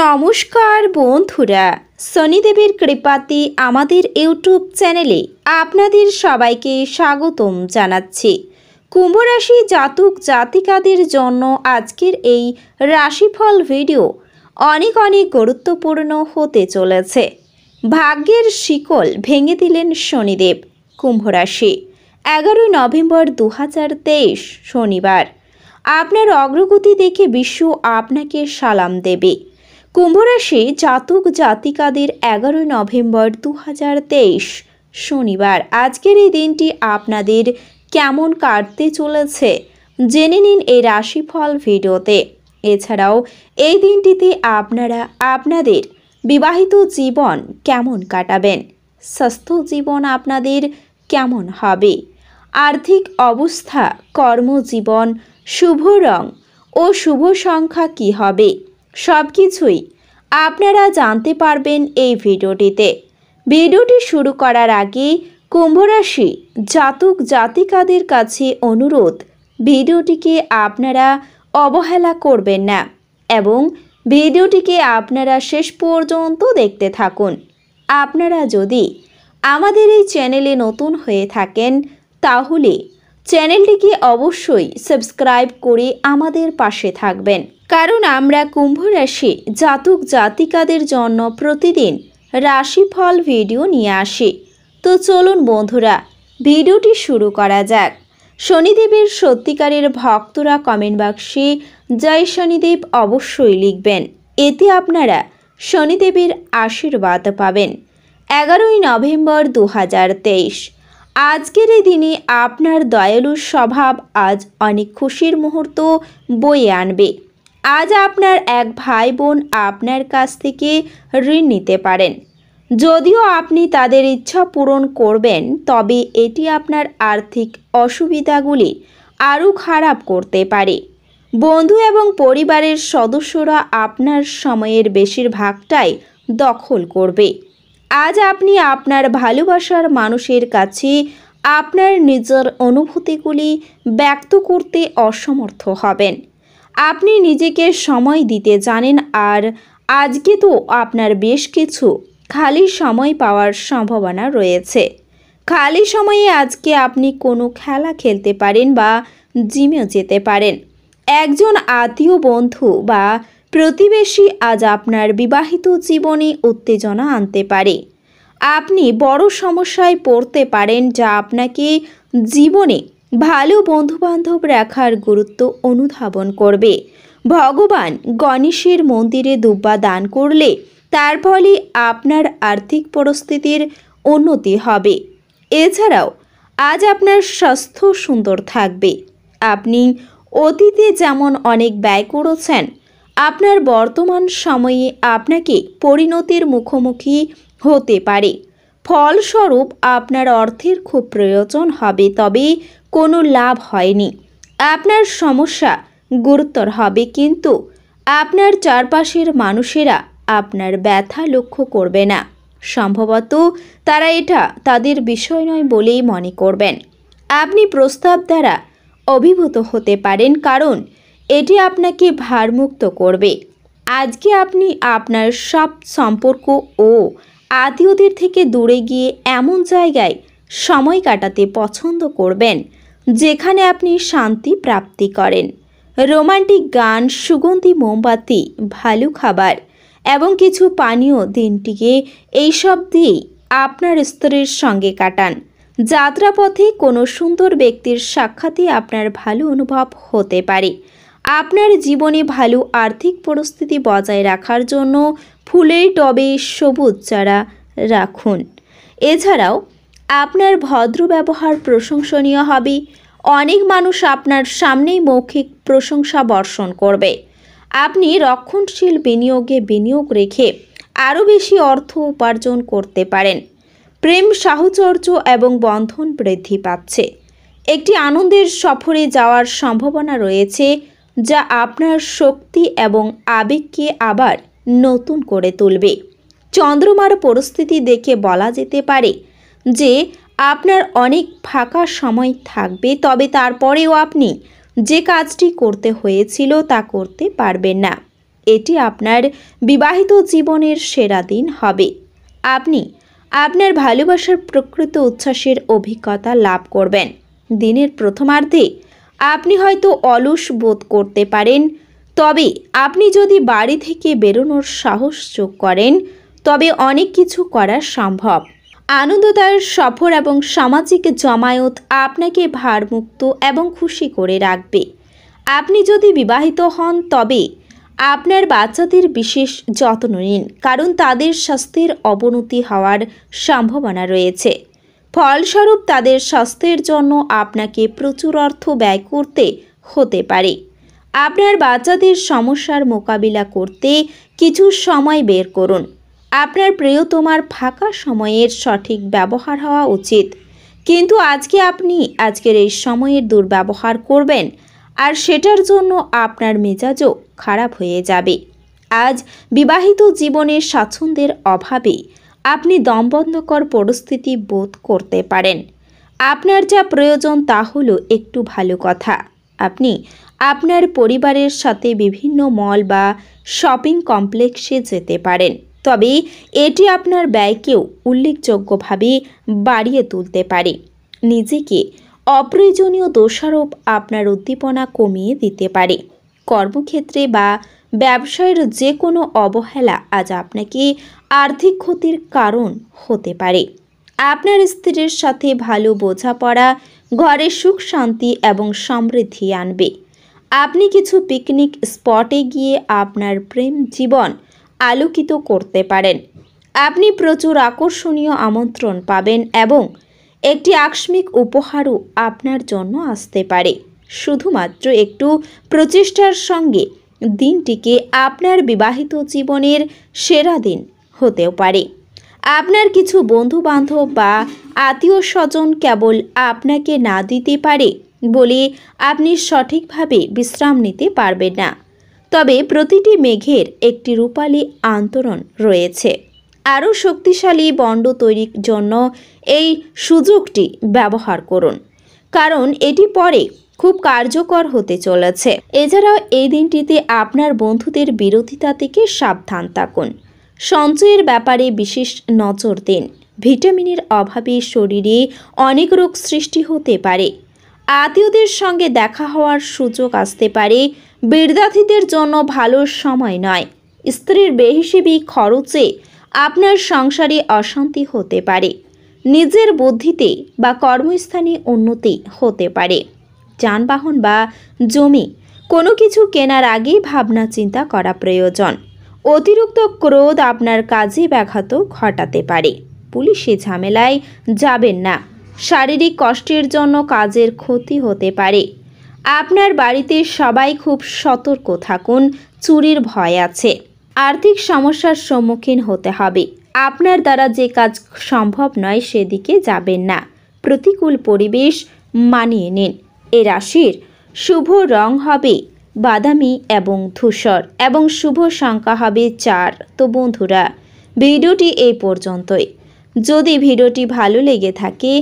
নমস্কার বন্ধুরা শনিদেবের কৃপাতে আমাদের ইউটিউব চ্যানেলে আপনাদের সবাইকে স্বাগতম জানাচ্ছি কুম্ভরাশি জাতক জাতিকাদের জন্য আজকের এই রাশিফল ভিডিও অনেক অনেক গুরুত্বপূর্ণ হতে চলেছে ভাগ্যের শিকল ভেঙে দিলেন শনিদেব কুম্ভরাশি এগারোই নভেম্বর দু শনিবার আপনার অগ্রগতি দেখে বিশ্ব আপনাকে সালাম দেবে কুম্ভরাশি জাতক জাতিকাদের এগারোই নভেম্বর দু শনিবার আজকের এই দিনটি আপনাদের কেমন কাটতে চলেছে জেনে নিন এই রাশিফল ভিডিওতে এছাড়াও এই দিনটিতে আপনারা আপনাদের বিবাহিত জীবন কেমন কাটাবেন স্বাস্থ্য জীবন আপনাদের কেমন হবে আর্থিক অবস্থা কর্মজীবন শুভ রং ও শুভ সংখ্যা কি হবে সব কিছুই আপনারা জানতে পারবেন এই ভিডিওটিতে ভিডিওটি শুরু করার আগে কুম্ভরাশি জাতক জাতিকাদের কাছে অনুরোধ ভিডিওটিকে আপনারা অবহেলা করবেন না এবং ভিডিওটিকে আপনারা শেষ পর্যন্ত দেখতে থাকুন আপনারা যদি আমাদের এই চ্যানেলে নতুন হয়ে থাকেন তাহলে চ্যানেলটিকে অবশ্যই সাবস্ক্রাইব করে আমাদের পাশে থাকবেন কারণ আমরা কুম্ভ রাশি জাতক জাতিকাদের জন্য প্রতিদিন রাশিফল ভিডিও নিয়ে আসি তো চলুন বন্ধুরা ভিডিওটি শুরু করা যাক শনিদেবের সত্যিকারের ভক্তরা কমেন্ট বাক্সে জয় শনিদেব অবশ্যই লিখবেন এতে আপনারা শনিদেবের আশীর্বাদ পাবেন এগারোই নভেম্বর দু হাজার আজকের এই দিনে আপনার দয়ালু স্বভাব আজ অনেক খুশির মুহূর্ত বয়ে আনবে আজ আপনার এক ভাই বোন আপনার কাছ থেকে ঋণ নিতে পারেন যদিও আপনি তাদের ইচ্ছা পূরণ করবেন তবে এটি আপনার আর্থিক অসুবিধাগুলি আরও খারাপ করতে পারে বন্ধু এবং পরিবারের সদস্যরা আপনার সময়ের বেশিরভাগটাই দখল করবে আজ আপনি আপনার ভালোবাসার মানুষের কাছে আপনার নিজের অনুভূতিগুলি ব্যক্ত করতে অসমর্থ হবেন আপনি নিজেকে সময় দিতে জানেন আর আজকে তো আপনার বেশ কিছু খালি সময় পাওয়ার সম্ভাবনা রয়েছে খালি সময়ে আজকে আপনি কোনো খেলা খেলতে পারেন বা জিমে যেতে পারেন একজন আত্মীয় বন্ধু বা প্রতিবেশী আজ আপনার বিবাহিত জীবনে উত্তেজনা আনতে পারে আপনি বড় সমস্যায় পড়তে পারেন যা আপনাকে জীবনে ভালো বন্ধুবান্ধব রাখার গুরুত্ব অনুধাবন করবে ভগবান গণেশের মন্দিরে দুব্বা দান করলে তার ফলে আপনার আর্থিক পরিস্থিতির উন্নতি হবে এছাড়াও আজ আপনার স্বাস্থ্য সুন্দর থাকবে আপনি অতীতে যেমন অনেক ব্যয় করেছেন আপনার বর্তমান সময়ে আপনাকে পরিণতির মুখোমুখি হতে পারে ফলস্বরূপ আপনার অর্থের খুব প্রয়োজন হবে তবে কোনো লাভ হয়নি আপনার সমস্যা গুরুতর হবে কিন্তু আপনার চারপাশের মানুষেরা আপনার ব্যথা লক্ষ্য করবে না সম্ভবত তারা এটা তাদের বিষয় নয় বলেই মনে করবেন আপনি প্রস্তাব দ্বারা অভিভূত হতে পারেন কারণ এটি আপনাকে ভারমুক্ত করবে আজকে আপনি আপনার সব সম্পর্ক ও আত্মীয়দের থেকে দূরে গিয়ে এমন জায়গায় সময় কাটাতে পছন্দ করবেন যেখানে আপনি শান্তি প্রাপ্তি করেন রোমান্টিক গান সুগন্ধি মোমবাতি ভালো খাবার এবং কিছু পানীয় দিনটিকে এইসব দিয়েই আপনার স্তরের সঙ্গে কাটান যাত্রাপথে কোনো সুন্দর ব্যক্তির সাক্ষাতে আপনার ভালো অনুভব হতে পারে আপনার জীবনে ভালো আর্থিক পরিস্থিতি বজায় রাখার জন্য ফুলের টবে সবুজ চারা রাখুন এছাড়াও আপনার ভদ্র ব্যবহার প্রশংসনীয় হবে অনেক মানুষ আপনার সামনেই মৌখিক প্রশংসা বর্ষণ করবে আপনি রক্ষণশীল বিনিয়োগে বিনিয়োগ রেখে আরও বেশি অর্থ উপার্জন করতে পারেন প্রেম সাহচর্য এবং বন্ধন বৃদ্ধি পাচ্ছে একটি আনন্দের সফরে যাওয়ার সম্ভাবনা রয়েছে যা আপনার শক্তি এবং আবেগকে আবার নতুন করে তুলবে চন্দ্রমার পরিস্থিতি দেখে বলা যেতে পারে যে আপনার অনেক ফাঁকা সময় থাকবে তবে তারপরেও আপনি যে কাজটি করতে হয়েছিল তা করতে পারবেন না এটি আপনার বিবাহিত জীবনের সেরা দিন হবে আপনি আপনার ভালোবাসার প্রকৃত উচ্ছ্বাসের অভিজ্ঞতা লাভ করবেন দিনের প্রথমার্ধে আপনি হয়তো অলস বোধ করতে পারেন তবে আপনি যদি বাড়ি থেকে বেরোনোর সাহস যোগ করেন তবে অনেক কিছু করা সম্ভব আনন্দদায়ক সফর এবং সামাজিক জমায়ত আপনাকে ভারমুক্ত এবং খুশি করে রাখবে আপনি যদি বিবাহিত হন তবে আপনার বাচ্চাদের বিশেষ যত্ন নিন কারণ তাদের স্বাস্থ্যের অবনতি হওয়ার সম্ভাবনা রয়েছে ফলস্বরূপ তাদের স্বাস্থ্যের জন্য আপনাকে প্রচুর অর্থ ব্যয় করতে হতে পারে আপনার বাচ্চাদের সমস্যার মোকাবিলা করতে কিছু সময় বের করুন আপনার প্রিয়তমার ফাঁকা সময়ের সঠিক ব্যবহার হওয়া উচিত কিন্তু আজকে আপনি আজকের এই সময়ের দুর্ব্যবহার করবেন আর সেটার জন্য আপনার মেজাজও খারাপ হয়ে যাবে আজ বিবাহিত জীবনের স্বাচ্ছন্দ্যের অভাবে আপনি দমবন্ধকর পরিস্থিতি বোধ করতে পারেন আপনার যা প্রয়োজন তা হলো একটু ভালো কথা আপনি আপনার পরিবারের সাথে বিভিন্ন মল বা শপিং কমপ্লেক্সে যেতে পারেন তবে এটি আপনার ব্যয়কেও উল্লেখযোগ্যভাবে বাড়িয়ে তুলতে পারে নিজেকে অপ্রয়োজনীয় দোষারোপ আপনার উদ্দীপনা কমিয়ে দিতে পারে কর্মক্ষেত্রে বা ব্যবসায়ের যে কোনো অবহেলা আজ আপনাকে আর্থিক ক্ষতির কারণ হতে পারে আপনার স্ত্রীর সাথে ভালো বোঝাপড়া ঘরে সুখ শান্তি এবং সমৃদ্ধি আনবে আপনি কিছু পিকনিক স্পটে গিয়ে আপনার প্রেম জীবন আলোকিত করতে পারেন আপনি প্রচুর আকর্ষণীয় আমন্ত্রণ পাবেন এবং একটি আকস্মিক উপহারও আপনার জন্য আসতে পারে শুধুমাত্র একটু প্রচেষ্টার সঙ্গে দিনটিকে আপনার বিবাহিত জীবনের সেরা দিন হতেও পারে আপনার কিছু বন্ধু বান্ধব বা আত্মীয় স্বজন কেবল আপনাকে না দিতে পারে বলে আপনি সঠিকভাবে বিশ্রাম নিতে পারবেন না তবে প্রতিটি মেঘের একটি রূপালী আন্তরণ রয়েছে আরও শক্তিশালী বন্ড তৈরির জন্য এই সুযোগটি ব্যবহার করুন কারণ এটি পরে খুব কার্যকর হতে চলেছে এছাড়াও এই দিনটিতে আপনার বন্ধুদের বিরোধিতা থেকে সাবধান থাকুন সঞ্চয়ের ব্যাপারে বিশেষ নজর দিন ভিটামিনের অভাবে শরীরে অনেক রোগ সৃষ্টি হতে পারে আত্মীয়দের সঙ্গে দেখা হওয়ার সুযোগ আসতে পারে বিদ্যার্থীদের জন্য ভালো সময় নয় স্ত্রীর বেহিসেবি খরচে আপনার সংসারে অশান্তি হতে পারে নিজের বুদ্ধিতে বা কর্মস্থানে উন্নতি হতে পারে যানবাহন বা জমি কোনো কিছু কেনার আগেই ভাবনা চিন্তা করা প্রয়োজন অতিরিক্ত ক্রোধ আপনার কাজে ব্যাঘাত ঘটাতে পারে পুলিশে ঝামেলায় যাবেন না শারীরিক কষ্টের জন্য কাজের ক্ষতি হতে পারে আপনার বাড়িতে সবাই খুব সতর্ক থাকুন চুরির ভয় আছে আর্থিক সমস্যার সম্মুখীন হতে হবে আপনার দ্বারা যে কাজ সম্ভব নয় সেদিকে যাবেন না প্রতিকূল পরিবেশ মানিয়ে নিন এ রাশির শুভ রং হবে বাদামি এবং ধূসর এবং শুভ সংখ্যা হবে চার তো বন্ধুরা ভিডিওটি এই পর্যন্তই যদি ভিডিওটি ভালো লেগে থাকে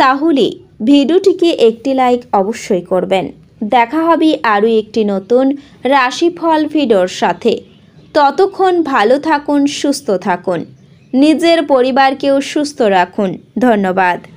তাহলে ভিডিওটিকে একটি লাইক অবশ্যই করবেন দেখা হবে আরও একটি নতুন রাশিফল ভিডোর সাথে ততক্ষণ ভালো থাকুন সুস্থ থাকুন নিজের পরিবারকেও সুস্থ রাখুন ধন্যবাদ